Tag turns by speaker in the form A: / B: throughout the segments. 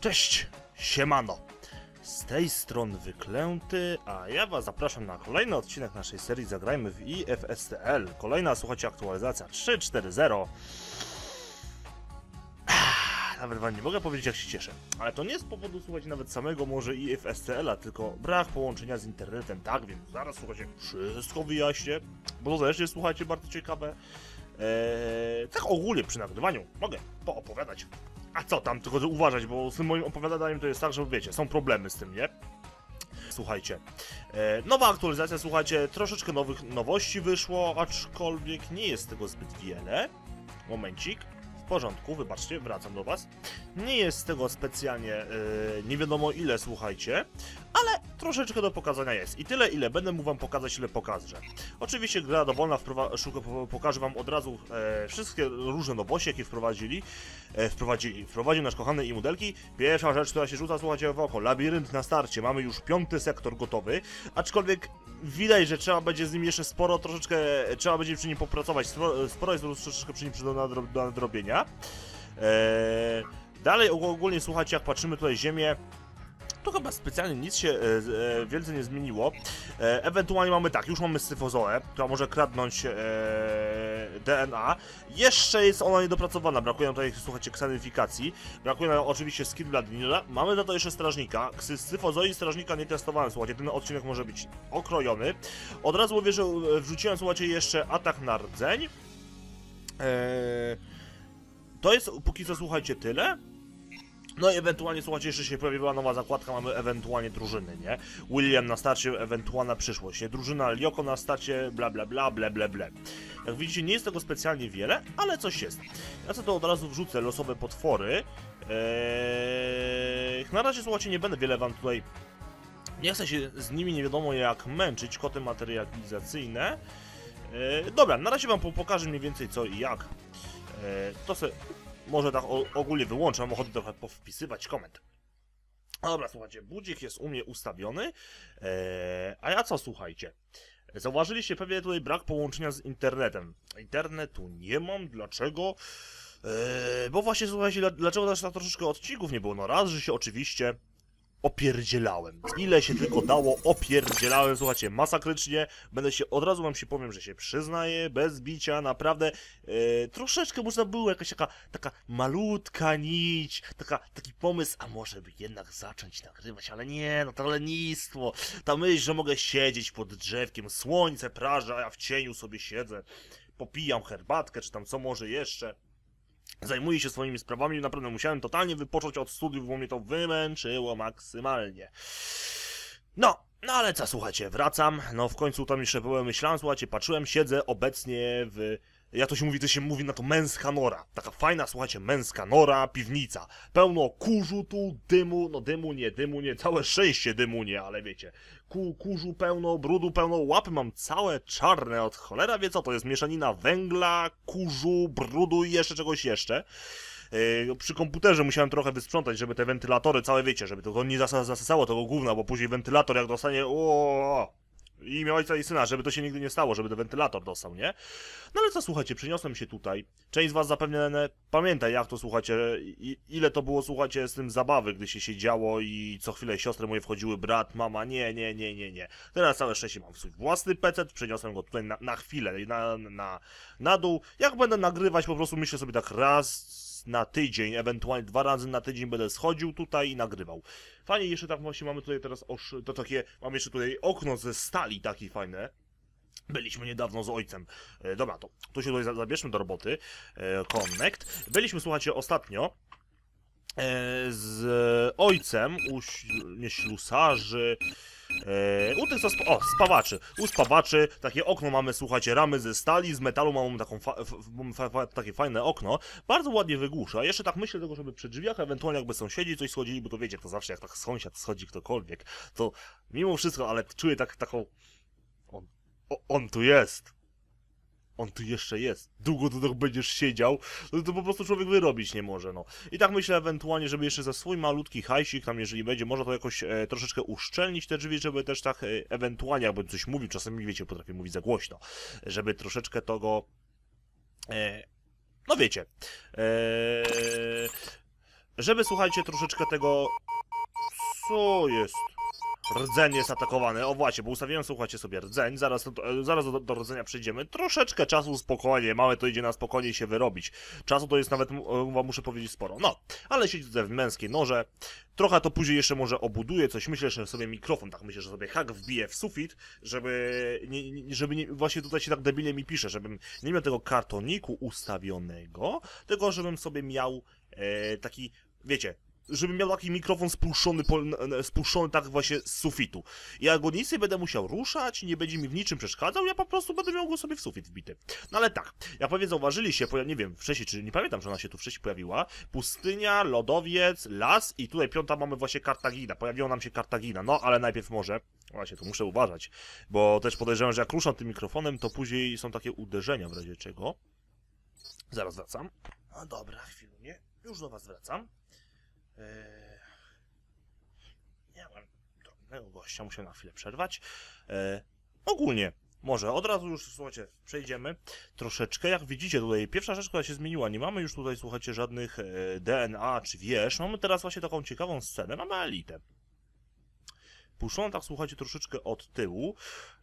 A: Cześć, siemano. Z tej strony Wyklęty, a ja was zapraszam na kolejny odcinek naszej serii Zagrajmy w IFSTL. Kolejna, słuchajcie, aktualizacja 3.4.0. Nawet wam nie mogę powiedzieć, jak się cieszę. Ale to nie z powodu, słuchajcie, nawet samego może IFSTL-a, tylko brak połączenia z internetem, tak? Więc zaraz, słuchajcie, wszystko wyjaśnię, bo to też jest, słuchajcie, bardzo ciekawe. Eee, tak ogólnie przy nagrywaniu mogę poopowiadać a co tam, tylko że uważać, bo z tym moim opowiadaniem to jest tak, że wiecie, są problemy z tym, nie? Słuchajcie, e, nowa aktualizacja, słuchajcie, troszeczkę nowych nowości wyszło, aczkolwiek nie jest tego zbyt wiele. Momencik porządku, wybaczcie, wracam do Was. Nie jest z tego specjalnie yy, nie wiadomo ile, słuchajcie, ale troszeczkę do pokazania jest. I tyle, ile będę mógł Wam pokazać, ile pokażę. Oczywiście gra dowolna, pokażę Wam od razu e, wszystkie różne nowości, jakie wprowadzili. E, wprowadzili. Wprowadził nasz kochany i modelki. Pierwsza rzecz, która się rzuca, słuchajcie, w oko. Labirynt na starcie. Mamy już piąty sektor gotowy, aczkolwiek widać, że trzeba będzie z nim jeszcze sporo, troszeczkę, trzeba będzie przy nim popracować. Sporo, sporo jest troszeczkę przy nim do nadrobienia. Eee, dalej ogólnie słuchajcie, jak patrzymy tutaj Ziemię, to chyba specjalnie nic się e, e, wielce nie zmieniło. E, ewentualnie mamy tak, już mamy syfozoę, która może kradnąć e, DNA. Jeszcze jest ona niedopracowana, brakuje nam tutaj, słuchajcie, ksanifikacji Brakuje nam oczywiście skid Bladinula. Mamy za to jeszcze strażnika. Ksy, syfozoi strażnika nie testowałem, słuchajcie, ten odcinek może być okrojony. Od razu mówię, że e, wrzuciłem, słuchajcie, jeszcze atak na rdzeń. Eee to jest póki co, słuchajcie, tyle. No i ewentualnie, słuchajcie, jeszcze się pojawiła nowa zakładka, mamy ewentualnie drużyny, nie? William na starcie, ewentualna przyszłość, nie? Drużyna Lioko na starcie, bla bla bla, ble ble ble. Jak widzicie, nie jest tego specjalnie wiele, ale coś jest. Ja sobie to od razu wrzucę, losowe potwory. Eee... Na razie, słuchajcie, nie będę wiele wam tutaj... Nie chcę się z nimi nie wiadomo jak męczyć, koty materializacyjne. Eee... Dobra, na razie wam pokażę mniej więcej co i jak. Eee... To sobie może tak ogólnie mam ochotę trochę powpisywać koment. Dobra, słuchajcie, budzik jest u mnie ustawiony, eee, a ja co, słuchajcie, zauważyliście pewnie tutaj brak połączenia z internetem. Internetu nie mam, dlaczego? Eee, bo właśnie, słuchajcie, dlaczego też tak troszeczkę odcinków nie było? No raz, że się oczywiście opierdzielałem. Ile się tylko dało, opierdzielałem, słuchajcie, masakrycznie. Będę się, od razu wam się powiem, że się przyznaję, bez bicia, naprawdę. E, troszeczkę można było jakaś taka, taka malutka nić, taka, taki pomysł, a może by jednak zacząć nagrywać, ale nie, no to lenistwo. Ta myśl, że mogę siedzieć pod drzewkiem, słońce Praża, a ja w cieniu sobie siedzę, popijam herbatkę, czy tam co może jeszcze zajmuje się swoimi sprawami. Naprawdę musiałem totalnie wypocząć od studiów, bo mnie to wymęczyło maksymalnie. No, no ale co, słuchajcie, wracam. No w końcu tam jeszcze byłem myślałem, słuchajcie, patrzyłem, siedzę obecnie w ja to się mówi, to się mówi na to męska nora. Taka fajna, słuchajcie, męska nora, piwnica. Pełno kurzu tu, dymu, no dymu nie, dymu nie, całe szczęście dymu nie, ale wiecie. Ku, kurzu pełno, brudu pełno, łapy mam całe czarne od cholera, wie co, to jest mieszanina węgla, kurzu, brudu i jeszcze czegoś jeszcze. Yy, przy komputerze musiałem trochę wysprzątać, żeby te wentylatory całe, wiecie, żeby to nie zasysało tego gówna, bo później wentylator jak dostanie, o, i imię ojca i syna, żeby to się nigdy nie stało, żeby do wentylator dostał, nie? No ale co, słuchajcie, przyniosłem się tutaj. Część z was zapewne pamięta, jak to, słuchajcie, ile to było, słuchajcie, z tym zabawy, gdy się siedziało i co chwilę siostry moje wchodziły, brat, mama, nie, nie, nie, nie, nie. Teraz całe szczęście mam swój własny PC, przeniosłem go tutaj na, na chwilę, na, na, na dół. Jak będę nagrywać, po prostu myślę sobie tak raz, na tydzień, ewentualnie dwa razy na tydzień będę schodził tutaj i nagrywał. Fajnie, jeszcze tak właśnie mamy tutaj teraz osz, to takie, mam jeszcze tutaj okno ze stali takie fajne. Byliśmy niedawno z ojcem. E, dobra, to, tu się tutaj zabierzmy do roboty. E, connect. Byliśmy, słuchajcie, ostatnio e, z ojcem u nie, ślusarzy, E, u tych co o, spawaczy. U spawaczy takie okno mamy, słuchajcie, ramy ze stali, z metalu mamy taką fa fa fa takie fajne okno. Bardzo ładnie wygłusza. Jeszcze tak myślę tego, żeby przy drzwiach, ewentualnie jakby sąsiedzi coś schodzili, bo to wiecie, to zawsze jak tak sąsiad schodzi ktokolwiek, to mimo wszystko, ale czuję tak, taką... On, o, on tu jest on tu jeszcze jest, długo tu będziesz siedział, no to po prostu człowiek wyrobić nie może, no. I tak myślę ewentualnie, żeby jeszcze za swój malutki hajsik, tam jeżeli będzie, można to jakoś e, troszeczkę uszczelnić te drzwi, żeby też tak e, ewentualnie, jakby coś mówił, czasami wiecie, potrafię mówić za głośno, żeby troszeczkę tego, e, no wiecie, e, żeby słuchajcie troszeczkę tego, co jest... Rdzeń jest atakowany. O właśnie, bo ustawiłem, słuchajcie sobie, rdzeń. Zaraz, do, zaraz do, do rdzenia przejdziemy. Troszeczkę czasu spokojnie. Małe to idzie na spokojnie się wyrobić. Czasu to jest nawet, e, wam muszę powiedzieć, sporo. No, ale siedzę w męskiej noże. Trochę to później jeszcze może obuduję coś. Myślę, że sobie mikrofon, tak myślę, że sobie hak wbiję w sufit, żeby, nie, żeby nie, właśnie tutaj się tak debilnie mi pisze, żebym nie miał tego kartoniku ustawionego, tylko żebym sobie miał e, taki, wiecie, żeby miał taki mikrofon spuszczony, spuszczony tak właśnie z sufitu. Ja go nic nie będę musiał ruszać, nie będzie mi w niczym przeszkadzał, ja po prostu będę miał go sobie w sufit wbity. No ale tak, jak pewnie zauważyli się, nie wiem, wcześniej, czy nie pamiętam, że ona się tu wcześniej pojawiła, pustynia, lodowiec, las i tutaj piąta mamy właśnie Kartagina. Pojawiła nam się Kartagina, no ale najpierw może, właśnie tu muszę uważać, bo też podejrzewam, że jak ruszam tym mikrofonem, to później są takie uderzenia w razie czego. Zaraz wracam. No dobra, chwilę, nie? Już do was wracam. E, ja mam drobnego gościa, muszę na chwilę przerwać. E, ogólnie może od razu już, słuchajcie, przejdziemy troszeczkę. Jak widzicie tutaj, pierwsza rzecz, która się zmieniła, nie mamy już tutaj, słuchajcie, żadnych e, DNA czy wiesz. Mamy teraz właśnie taką ciekawą scenę, mamy elitę. Puszczono tak, słuchajcie, troszeczkę od tyłu.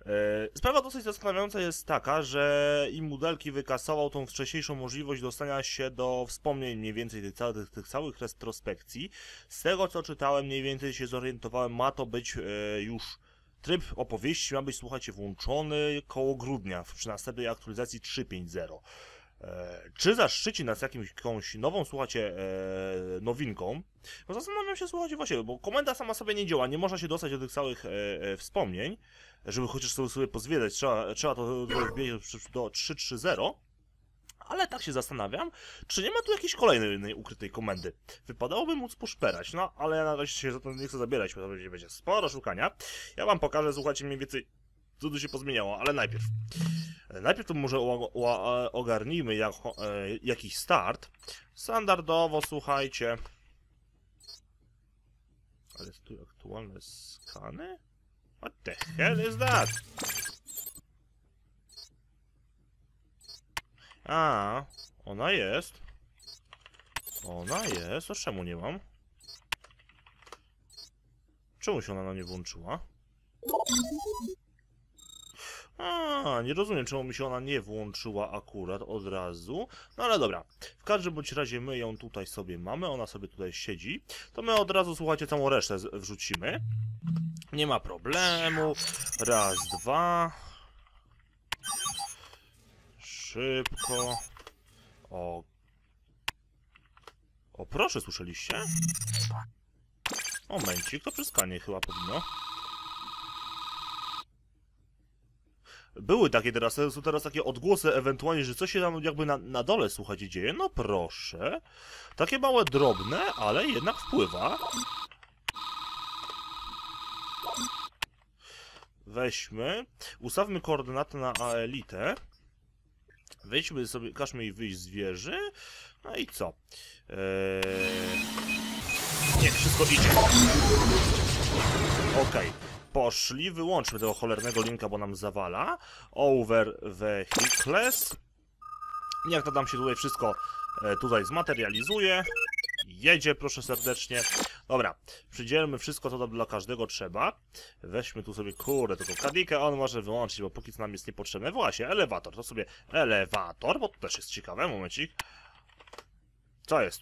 A: E, sprawa dosyć zastanawiająca jest taka, że modelki wykasował tą wcześniejszą możliwość dostania się do wspomnień mniej więcej tych, tych, tych całych retrospekcji. Z tego co czytałem, mniej więcej się zorientowałem, ma to być e, już Tryb opowieści ma być, słuchajcie, włączony koło grudnia, przy następnej aktualizacji 3.5.0. E, czy zaszczyci nas jakąś nową, słuchacie nowinką? No zastanawiam się, słuchajcie, właśnie, bo komenda sama sobie nie działa, nie można się dostać do tych całych wspomnień żeby chociaż sobie, sobie pozwiedzać, trzeba, trzeba to wbić do 3-3-0. Ale tak się zastanawiam, czy nie ma tu jakiejś kolejnej ukrytej komendy. Wypadałoby móc poszperać, no ale ja na razie się za to nie chcę zabierać, bo to będzie, będzie sporo szukania. Ja wam pokażę, słuchajcie, mniej więcej co tu się pozmieniało, ale najpierw. Najpierw to może ogarnijmy jak, e, jakiś start. Standardowo, słuchajcie. Ale jest tu aktualne skany? What the hell is that? A, ona jest. Ona jest. A czemu nie mam? Czemu się ona na nie włączyła? A, nie rozumiem, czemu mi się ona nie włączyła akurat od razu. No ale dobra. W każdym bądź razie my ją tutaj sobie mamy, ona sobie tutaj siedzi. To my od razu, słuchajcie, całą resztę wrzucimy. Nie ma problemu. Raz, dwa. Szybko. O. O, proszę, słyszeliście? Momencik, to przeskanie chyba powinno. były takie teraz, są teraz takie odgłosy ewentualnie, że coś się tam jakby na, na dole, słuchacie dzieje. No proszę. Takie małe, drobne, ale jednak wpływa. Weźmy, ustawmy koordynaty na Aelitę. Wejdźmy sobie, każmy jej wyjść z wieży. No i co? Eee... Niech wszystko idzie. Okej. Okay poszli. Wyłączmy tego cholernego linka, bo nam zawala. Over vehicles. Jak to nam się tutaj wszystko e, tutaj zmaterializuje. Jedzie, proszę serdecznie. Dobra, przydzielmy wszystko, co tam dla każdego trzeba. Weźmy tu sobie, kurde, tylko kadikę on może wyłączyć, bo póki co nam jest niepotrzebne. Właśnie, elewator, to sobie elewator, bo to też jest ciekawe, momencik. Co jest?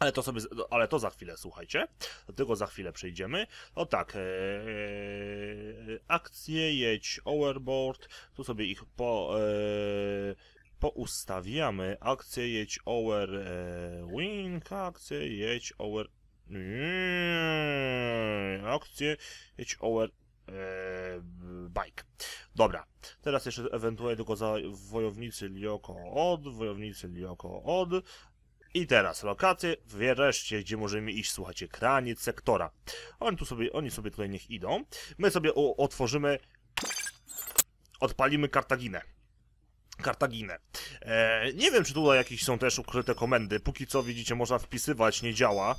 A: Ale to sobie, no, ale to za chwilę, słuchajcie. Do tego za chwilę przejdziemy. O tak, e, e, akcje, jedź overboard. Tu sobie ich po, e, poustawiamy. Akcje, jedź over e, wing, akcje, jedź over... Eee, akcje, jedź over e, bike. Dobra, teraz jeszcze ewentualnie tylko za wojownicy Lioko od, wojownicy Lioko od, i teraz lokacje wreszcie, gdzie możemy iść, słuchajcie, kraniec sektora. Oni tu sobie, oni sobie tutaj niech idą. My sobie otworzymy, odpalimy Kartaginę. Kartaginę. E, nie wiem, czy tutaj jakieś są też ukryte komendy. Póki co, widzicie, można wpisywać, nie działa.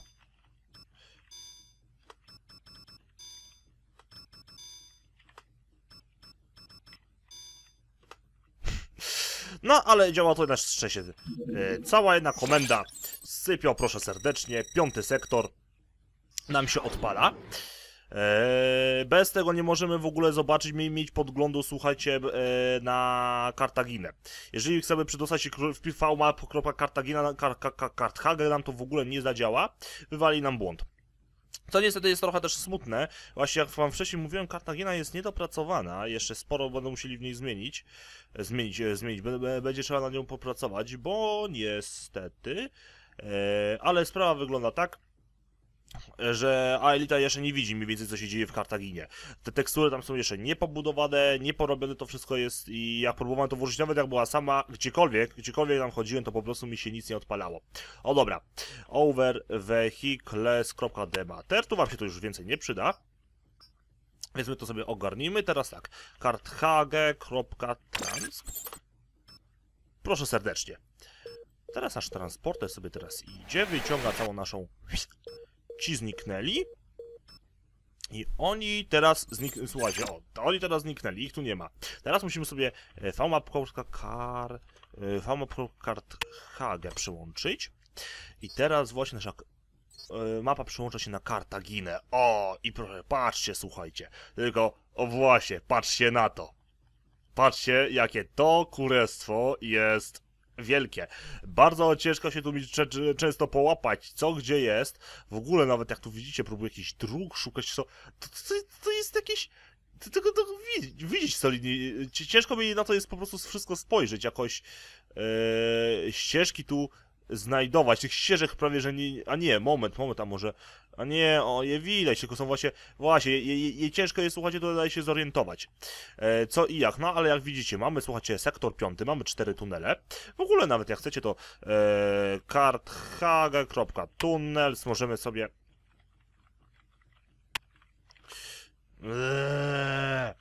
A: No, ale działa to na szczęście. E, cała jedna komenda Sypią, proszę serdecznie, piąty sektor nam się odpala. E, bez tego nie możemy w ogóle zobaczyć, mieć podglądu, słuchajcie, e, na Kartaginę. Jeżeli chcemy przedostać się w vmap.kartagina, Karthagen nam to w ogóle nie zadziała, wywali nam błąd. To niestety jest trochę też smutne. Właśnie jak wam wcześniej mówiłem, Kartagina jest niedopracowana, jeszcze sporo będą musieli w niej zmienić. E, zmienić, e, zmienić. Będzie trzeba na nią popracować, bo niestety. E, ale sprawa wygląda tak, że A Elita jeszcze nie widzi mniej więcej, co się dzieje w Kartaginie. Te tekstury tam są jeszcze niepobudowane, nieporobione to wszystko jest i jak próbowałem to włożyć, nawet jak była sama, gdziekolwiek, gdziekolwiek tam chodziłem, to po prostu mi się nic nie odpalało. O dobra, over vehicles.demater, tu wam się to już więcej nie przyda. Więc my to sobie ogarnijmy. Teraz tak, karthage.trans. Proszę serdecznie. Teraz nasz transporter sobie teraz idzie, wyciąga całą naszą ci zniknęli. I oni teraz zniknęli. Słuchajcie, o, to oni teraz zniknęli, ich tu nie ma. Teraz musimy sobie e, vmap.kar... E, vmap.karthage przyłączyć. I teraz właśnie nasza e, mapa przyłącza się na Kartaginę. O, i proszę, patrzcie, słuchajcie. Tylko, o właśnie, patrzcie na to. Patrzcie, jakie to kurestwo jest wielkie. Bardzo ciężko się tu mi często połapać, co gdzie jest. W ogóle nawet jak tu widzicie, próbuję jakiś dróg szukać, co... To, to, to jest jakiś... To, to, to, widzisz? widzieć solidnie. Ciężko mi na to jest po prostu wszystko spojrzeć, jakoś yy, ścieżki tu znajdować. Tych ścieżek prawie, że nie... A nie, moment, moment, a może a nie, o, je widać, tylko są właśnie, właśnie, je, je, je ciężko jest, słuchajcie, tutaj się zorientować, e, co i jak, no ale jak widzicie, mamy, słuchajcie, sektor piąty, mamy cztery tunele, w ogóle nawet jak chcecie, to e, karthaga.tunnels, możemy sobie... Eee.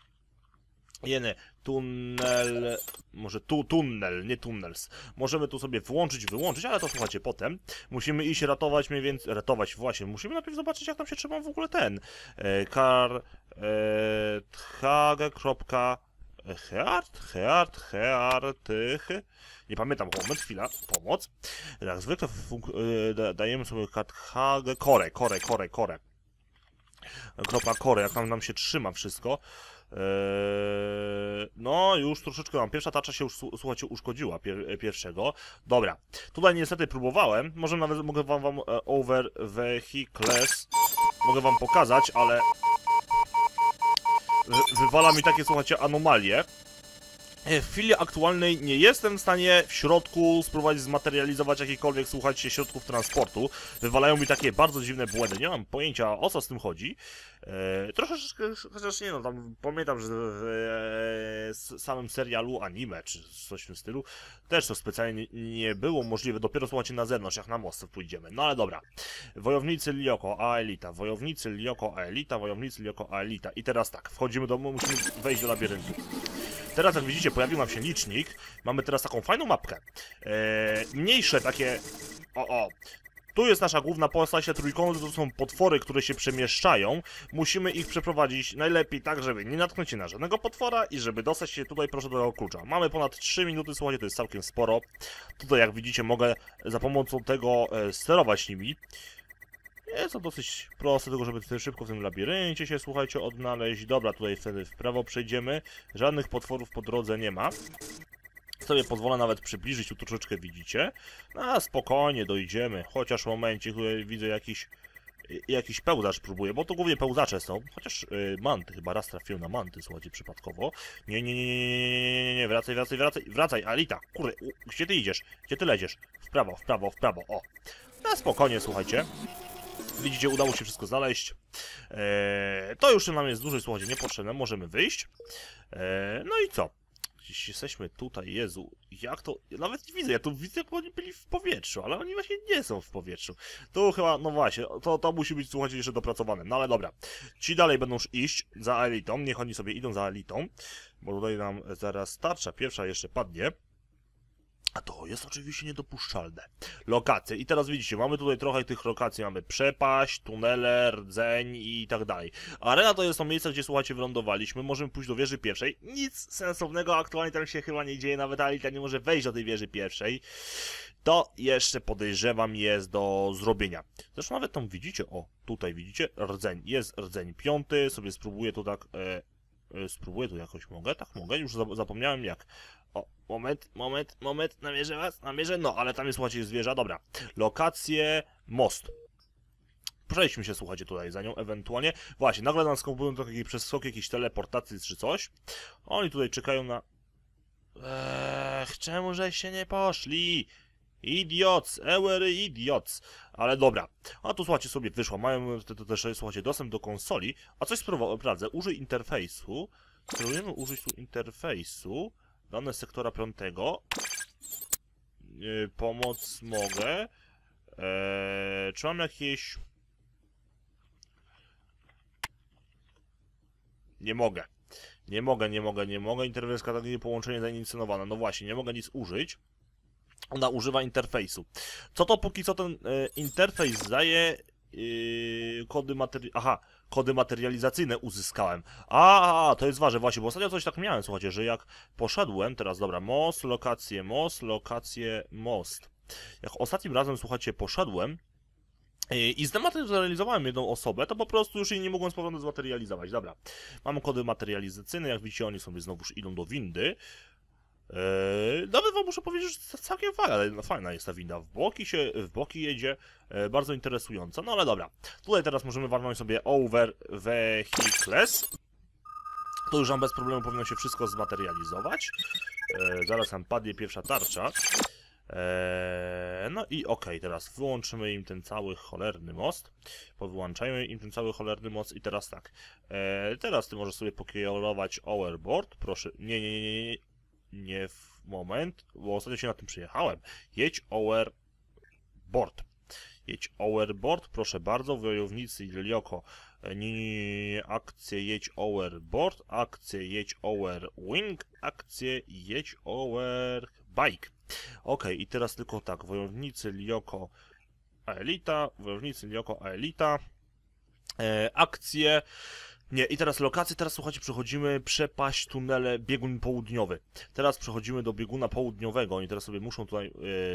A: Jeny, tunel... Może tu tunnel, nie tunnels. Możemy tu sobie włączyć, wyłączyć, ale to słuchajcie, potem. Musimy iść ratować mniej więcej... Ratować, właśnie. Musimy najpierw zobaczyć, jak tam się trzyma w ogóle ten... E, kar... E, thage. E, heart, heart, heart, Nie pamiętam, moment, chwila, pomoc. Jak zwykle e, dajemy sobie kartkę, kore, kore, kore, kore. Kropka kore, jak tam nam się trzyma wszystko. Eee, no, już troszeczkę mam. Pierwsza tarcza się już, słuchajcie, uszkodziła pier pierwszego. Dobra, tutaj niestety próbowałem. Może nawet mogę wam, wam e, over vehicles mogę wam pokazać, ale wywala mi takie, słuchajcie, anomalie. E, w chwili aktualnej nie jestem w stanie w środku spróbować zmaterializować jakichkolwiek, słuchajcie, środków transportu. Wywalają mi takie bardzo dziwne błędy, nie mam pojęcia o co z tym chodzi. E, troszeczkę, chociaż nie no, tam pamiętam, że w e, samym serialu anime, czy coś w tym stylu, też to specjalnie nie było możliwe, dopiero słuchajcie na zewnątrz, jak na most pójdziemy. No ale dobra. Wojownicy Lioko, a elita, wojownicy Lioko, a elita, wojownicy Lioko, a elita. I teraz tak, wchodzimy do musimy wejść do labiryntu. Teraz jak widzicie pojawił nam się licznik, mamy teraz taką fajną mapkę. Eee, mniejsze takie... O, o, tu jest nasza główna postać, te trójkąt, to są potwory, które się przemieszczają. Musimy ich przeprowadzić najlepiej tak, żeby nie natknąć się na żadnego potwora i żeby dostać się tutaj, proszę, do klucza. Mamy ponad 3 minuty, słuchajcie, to jest całkiem sporo. Tutaj, jak widzicie, mogę za pomocą tego e, sterować nimi. Jest to dosyć proste, tylko żeby szybko w tym labiryncie się, słuchajcie, odnaleźć. Dobra, tutaj wtedy w prawo przejdziemy. Żadnych potworów po drodze nie ma. Sobie pozwolę nawet przybliżyć, tu troszeczkę widzicie. No, spokojnie dojdziemy, chociaż w momencie, tutaj widzę jakiś jakiś pełzacz próbuje, bo to głównie pełzacze są, chociaż yy, manty, chyba raz trafił na manty, słuchajcie, przypadkowo. Nie, nie, nie, nie, nie, nie, nie, nie, wracaj, wracaj, wracaj, wracaj, Alita, kurde, gdzie ty idziesz? Gdzie ty leziesz? W prawo, w prawo, w prawo, o. Na no, spokojnie, słuchajcie. Widzicie, udało się wszystko znaleźć. Eee, to już nam jest w dużej słodzie niepotrzebne, możemy wyjść. Eee, no i co? Gdzieś jesteśmy tutaj, Jezu, jak to... Ja nawet nie widzę, ja tu widzę, jak oni byli w powietrzu, ale oni właśnie nie są w powietrzu. Tu chyba, no właśnie, to, to musi być, słuchajcie, jeszcze dopracowane. No ale dobra, ci dalej będą już iść za elitą, niech oni sobie idą za elitą, bo tutaj nam zaraz starsza pierwsza jeszcze padnie. A to jest oczywiście niedopuszczalne. Lokacje. I teraz widzicie, mamy tutaj trochę tych lokacji. Mamy przepaść, tunele, rdzeń i tak dalej. Arena to jest to miejsce, gdzie słuchacie wylądowaliśmy. Możemy pójść do wieży pierwszej. Nic sensownego aktualnie tam się chyba nie dzieje. Nawet Alita nie może wejść do tej wieży pierwszej. To jeszcze podejrzewam jest do zrobienia. Zresztą nawet tam widzicie, o, tutaj widzicie, rdzeń. Jest rdzeń piąty. Sobie spróbuję to tak... E, Y, spróbuję tu jakoś, mogę? Tak, mogę, już zapomniałem jak. O, moment, moment, moment, namierzę was, namierzę, no, ale tam jest, słuchajcie, zwierza, dobra. Lokacje, most. Przejdźmy się, słuchajcie, tutaj za nią, ewentualnie. Właśnie, nagle nam skompują taki przeskok, jakieś teleportacji czy coś. Oni tutaj czekają na... Ech, czemu żeście nie poszli? Idiot, ewery idiot. Ale dobra. A tu słuchajcie sobie wyszło. Mają te, też słuchajcie dostęp do konsoli. A coś sprawdzę. Użyj interfejsu. Spróbujemy użyć tu interfejsu. Dane sektora piątego. Yy, pomoc mogę. Eee, czy mam jakieś... Nie mogę. Nie mogę, nie mogę, nie mogę. Interfejs tak nie połączenie zainicjowane. No właśnie, nie mogę nic użyć ona używa interfejsu. Co to póki co ten e, interfejs daje? E, kody materi... Aha, kody materializacyjne uzyskałem. A, to jest ważne właśnie, bo ostatnio coś tak miałem, słuchajcie, że jak poszedłem, teraz dobra, most, lokacje, most, lokacje, most. Jak ostatnim razem, słuchajcie, poszedłem, e, i zdematerializowałem jedną osobę, to po prostu już jej nie mogłem z powrotem zmaterializować. Dobra, mamy kody materializacyjne, jak widzicie, oni sobie znowuż idą do windy. Yy, nawet wam muszę powiedzieć, że całkiem fajna, no, fajna jest ta winda. W boki się, w boki jedzie, yy, bardzo interesująca. No ale dobra. Tutaj teraz możemy warnąć sobie over vehicles. To już nam bez problemu powinno się wszystko zmaterializować. Yy, zaraz tam padnie pierwsza tarcza. No i ok, teraz wyłączymy im ten cały cholerny most. Powyłączajmy im ten cały cholerny most i teraz tak. Teraz ty możesz sobie pokierować overboard, proszę. Nie, nie, nie, nie, nie w moment, bo ostatnio się na tym przyjechałem. Jedź overboard. Jedź overboard, proszę bardzo, wojownicy Lioko. Nie, nie, nie, akcje jedź overboard, akcje jedź overwing, akcje jedź overbike. Ok, i teraz tylko tak, wojownicy Lioko Aelita, wojownicy Lioko Aelita, e, akcje... Nie, i teraz lokacje, teraz słuchajcie, przechodzimy przepaść tunele biegun południowy. Teraz przechodzimy do bieguna południowego, oni teraz sobie muszą tutaj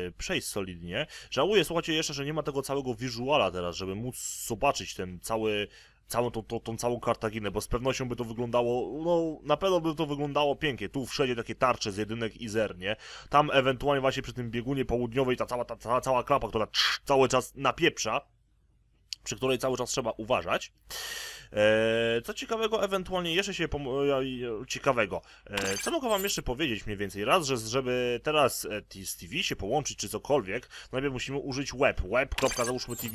A: e, przejść solidnie. Żałuję, słuchajcie, jeszcze, że nie ma tego całego wizuala teraz, żeby móc zobaczyć ten cały, całą tą, tą, tą całą Kartaginę, bo z pewnością by to wyglądało, no na pewno by to wyglądało pięknie. Tu wszędzie takie tarcze z jedynek i zer, nie? Tam ewentualnie właśnie przy tym biegunie południowej ta cała, ta, ta, cała klapa, która cały czas napieprza, przy której cały czas trzeba uważać. E, co ciekawego, ewentualnie jeszcze się. E, e, ciekawego. Co mogę Wam jeszcze powiedzieć mniej więcej? Raz, że żeby teraz z TV się połączyć czy cokolwiek, najpierw musimy użyć web. Web. załóżmy TV.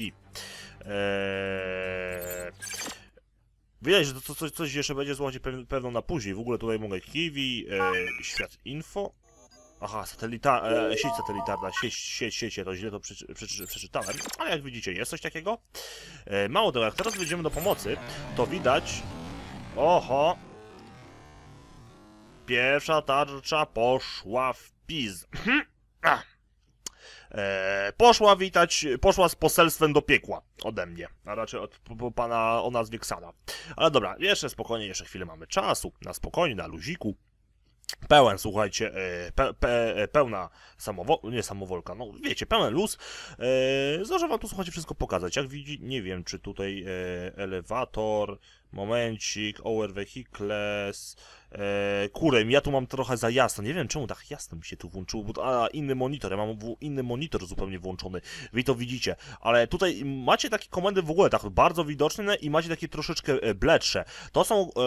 A: Widać, że to coś, coś jeszcze będzie, złożyć pewno na później. W ogóle tutaj mogę Kiwi, e, Świat Info. Aha, satelita, e, sieć satelitarna, sieć, sieć, sieć, to źle to przeczy, przeczy, przeczytałem, ale jak widzicie, jest coś takiego. E, mało tego, jak teraz wejdziemy do pomocy, to widać... Oho! Pierwsza tarcza poszła w piz. Mhm. E, poszła witać, poszła z poselstwem do piekła ode mnie, a raczej od pana o nazwie Ksana. Ale dobra, jeszcze spokojnie, jeszcze chwilę mamy czasu, na spokojnie, na luziku pełen, słuchajcie, e, pe, pe, e, pełna samowolka, nie samowolka, no wiecie, pełen luz. E, Zdążę wam tu, słuchajcie, wszystko pokazać. Jak widzi, nie wiem, czy tutaj e, elewator, momencik, over vehicles, e, kurem, ja tu mam trochę za jasno, nie wiem czemu tak jasno mi się tu włączyło, bo a, inny monitor, ja mam inny monitor zupełnie włączony, wy to widzicie, ale tutaj macie takie komendy w ogóle tak bardzo widoczne i macie takie troszeczkę e, bledsze, to są, e,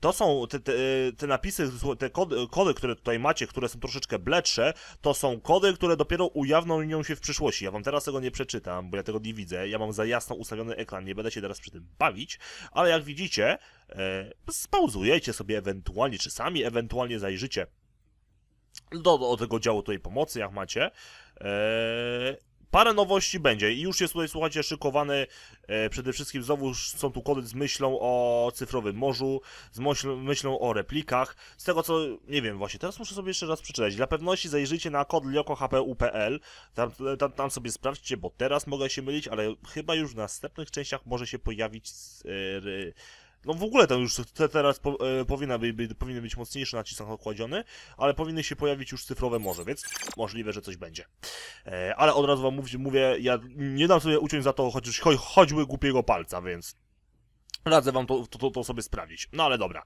A: to są te, te, te napisy, te kody, kody, które tutaj macie, które są troszeczkę bledsze, to są kody, które dopiero ujawną linią się w przyszłości. Ja wam teraz tego nie przeczytam, bo ja tego nie widzę. Ja mam za jasno ustawiony ekran, nie będę się teraz przy tym bawić, ale jak widzicie, e, spauzujecie sobie ewentualnie, czy sami ewentualnie zajrzycie do, do tego działu tutaj pomocy, jak macie. E, Parę nowości będzie i już jest tutaj, słuchajcie, szykowany e, przede wszystkim znowu są tu kody z myślą o cyfrowym morzu, z myśl, myślą o replikach. Z tego co, nie wiem właśnie, teraz muszę sobie jeszcze raz przeczytać. Dla pewności zajrzyjcie na kod liokohpu.pl, tam, tam, tam sobie sprawdźcie, bo teraz mogę się mylić, ale chyba już w następnych częściach może się pojawić... E, no w ogóle tam już te teraz po, e, powinna być by, powinien być mocniejszy nacisk ale powinny się pojawić już cyfrowe morze, więc możliwe, że coś będzie. E, ale od razu wam mówię, mówię, ja nie dam sobie uciąć za to chociaż cho, choćby głupiego palca, więc radzę wam to, to, to sobie sprawdzić. No ale dobra.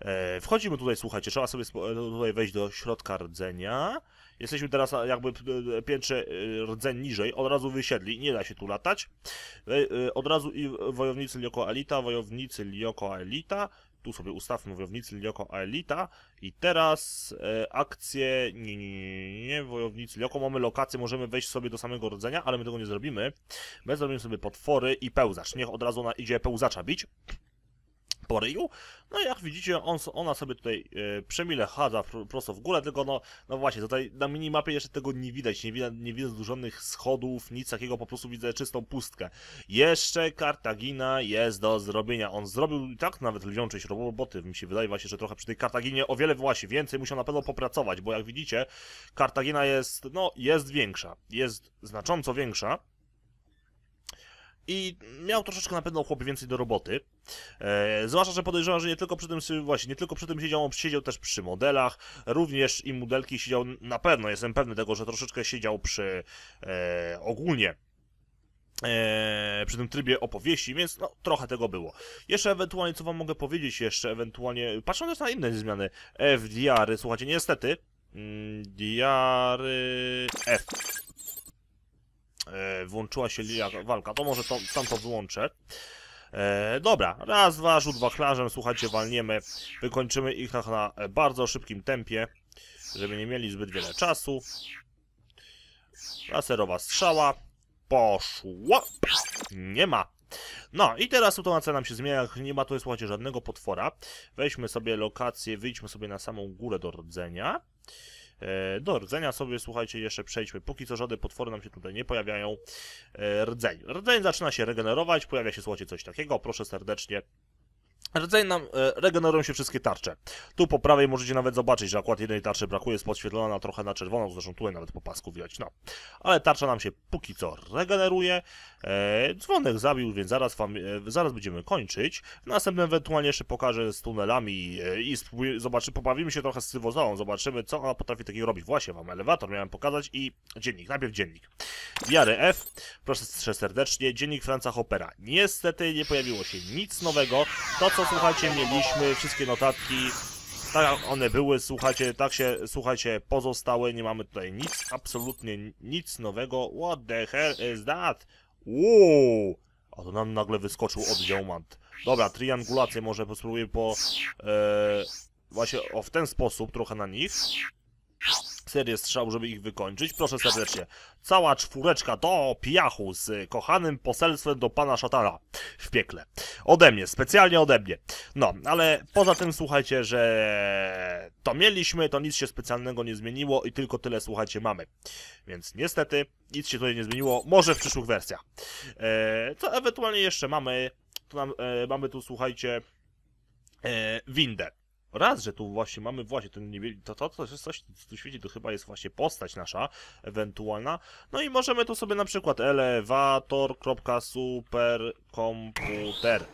A: E, wchodzimy tutaj, słuchajcie, trzeba sobie tutaj wejść do środka rdzenia. Jesteśmy teraz e, jakby e, piętrze e, rdzeń niżej, od razu wysiedli, nie da się tu latać. Od razu i wojownicy Lioko Elita, wojownicy Lioko Elita, tu sobie ustawmy wojownicy Lioko Elita i teraz e, akcje, nie, nie, nie, nie, wojownicy Lioko, mamy lokację, możemy wejść sobie do samego rdzenia, ale my tego nie zrobimy. My zrobimy sobie potwory i pełzacz, niech od razu ona idzie pełzacza bić po ryju. No i jak widzicie, on, ona sobie tutaj e, przemile chadza prosto w górę, tylko no, no właśnie, tutaj na minimapie jeszcze tego nie widać, nie widać, nie schodów, nic takiego, po prostu widzę czystą pustkę. Jeszcze Kartagina jest do zrobienia. On zrobił i tak nawet lwią część roboty, mi się wydaje właśnie, że trochę przy tej Kartaginie o wiele właśnie więcej musiał na pewno popracować, bo jak widzicie, Kartagina jest, no, jest większa, jest znacząco większa i miał troszeczkę na pewno chłopie więcej do roboty. E, zwłaszcza, że podejrzewam, że nie tylko przy tym właśnie, nie tylko przy tym siedział, on siedział też przy modelach, również i modelki siedział na pewno, jestem pewny tego, że troszeczkę siedział przy e, ogólnie Eee, przy tym trybie opowieści, więc no, trochę tego było. Jeszcze ewentualnie, co wam mogę powiedzieć, jeszcze ewentualnie, patrząc na inne zmiany, F, e, diary, słuchajcie, niestety, mm, diary F. E, włączyła się linia walka, to może to, tam to wyłączę. E, dobra, raz, dwa, rzut wachlarzem, słuchajcie, walniemy, wykończymy ich na, na bardzo szybkim tempie, żeby nie mieli zbyt wiele czasu. Laserowa strzała, poszło, nie ma. No i teraz sytuacja nam się zmienia, nie ma tu słuchajcie żadnego potwora. Weźmy sobie lokację, wyjdźmy sobie na samą górę do rodzenia. E, do rdzenia sobie, słuchajcie, jeszcze przejdźmy. Póki co żadne potwory nam się tutaj nie pojawiają. E, rdzeń. Rdzeń zaczyna się regenerować, pojawia się, słuchajcie, coś takiego. Proszę serdecznie. Rdzeń nam, e, regenerują się wszystkie tarcze. Tu po prawej możecie nawet zobaczyć, że akurat jednej tarczy brakuje, jest podświetlona trochę na czerwoną, zresztą tutaj nawet po pasku widać, no ale tarcza nam się póki co regeneruje. E, dzwonek zabił, więc zaraz, wam, e, zaraz będziemy kończyć. Następnym ewentualnie jeszcze pokażę z tunelami e, i zobaczymy zobaczy, popawimy się trochę z cywozą. zobaczymy co ona potrafi takiego robić. Właśnie wam elewator miałem pokazać i dziennik, najpierw dziennik. Wiary F, proszę serdecznie, dziennik Franca Hoppera. Niestety nie pojawiło się nic nowego. To co słuchajcie, mieliśmy, wszystkie notatki tak one były, słuchajcie, tak się, słuchajcie, pozostały, nie mamy tutaj nic, absolutnie nic nowego. What the hell is that? Uuu! A to nam nagle wyskoczył od Dobra, triangulację może spróbuję po... E, właśnie o, w ten sposób trochę na nich serię strzał, żeby ich wykończyć. Proszę serdecznie. Cała czwóreczka do pijachu z kochanym poselstwem do pana szatana w piekle. Ode mnie, specjalnie ode mnie. No, ale poza tym słuchajcie, że to mieliśmy, to nic się specjalnego nie zmieniło i tylko tyle słuchajcie mamy. Więc niestety nic się tutaj nie zmieniło, może w przyszłych wersjach. E, co ewentualnie jeszcze mamy, nam, e, mamy tu słuchajcie e, windę. Raz, że tu właśnie mamy właśnie ten niewielki, to, to, to jest coś, co tu świeci, to chyba jest właśnie postać nasza, ewentualna. No i możemy tu sobie na przykład elewator.superkomputer.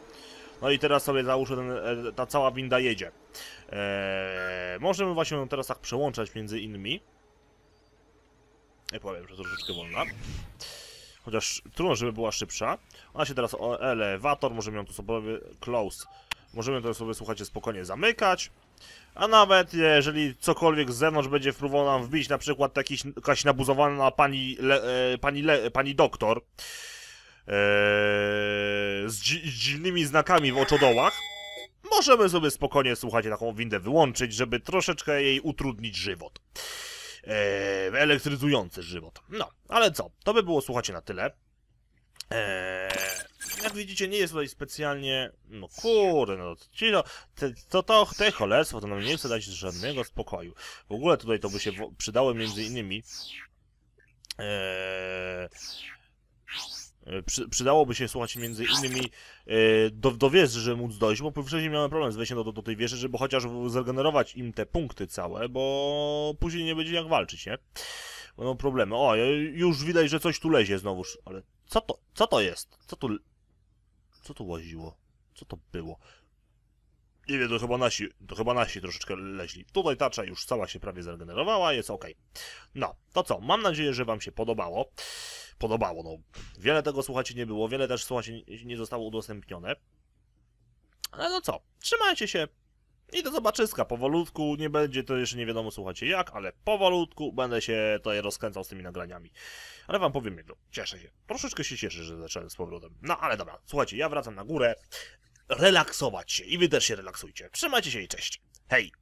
A: No i teraz sobie załóżmy, ten, e, ta cała winda jedzie. Eee, możemy właśnie ją teraz tak przełączać między innymi. Ja powiem, że troszeczkę wolna. Chociaż trudno, żeby była szybsza. Ona się teraz o elewator, możemy ją tu sobie close Możemy to sobie, słuchajcie, spokojnie zamykać. A nawet e, jeżeli cokolwiek z zewnątrz będzie próbował nam wbić, na przykład jakiś, jakaś nabuzowana pani, le, e, pani, le, pani doktor e, z, z, dziwnymi znakami w oczodołach, możemy sobie spokojnie, słuchajcie, taką windę wyłączyć, żeby troszeczkę jej utrudnić żywot. E, elektryzujący żywot. No, ale co? To by było, słuchajcie, na tyle. Eee jak widzicie, nie jest tutaj specjalnie... No kurde, no ci no, te, to, to, te cholerstwo to nam nie chce dać żadnego spokoju. W ogóle tutaj to by się przydało między innymi... Eee, przy, przydałoby się, słuchać między innymi e, do, do wieży, żeby móc dojść, bo wcześniej miałem problem z wejściem do, do, do, tej wieży, żeby chociaż zregenerować im te punkty całe, bo później nie będzie jak walczyć, nie? Będą no, problemy. O, już widać, że coś tu lezie znowuż, ale co to, co to jest? Co tu... Co to łaziło? Co to było? Nie wiem, to chyba nasi, to chyba nasi troszeczkę leźli. Tutaj tarcza już cała się prawie zregenerowała, jest ok. No, to co, mam nadzieję, że wam się podobało. Podobało, no. Wiele tego, słuchacie nie było, wiele też, słuchacie nie zostało udostępnione. Ale no co, trzymajcie się, i do zobaczyska, powolutku, nie będzie to jeszcze nie wiadomo słuchajcie jak, ale powolutku będę się tutaj rozkręcał z tymi nagraniami. Ale wam powiem jedno, cieszę się, troszeczkę się cieszę, że zacząłem z powrotem. No ale dobra, słuchajcie, ja wracam na górę, relaksować się i wy też się relaksujcie. Trzymajcie się i cześć. Hej!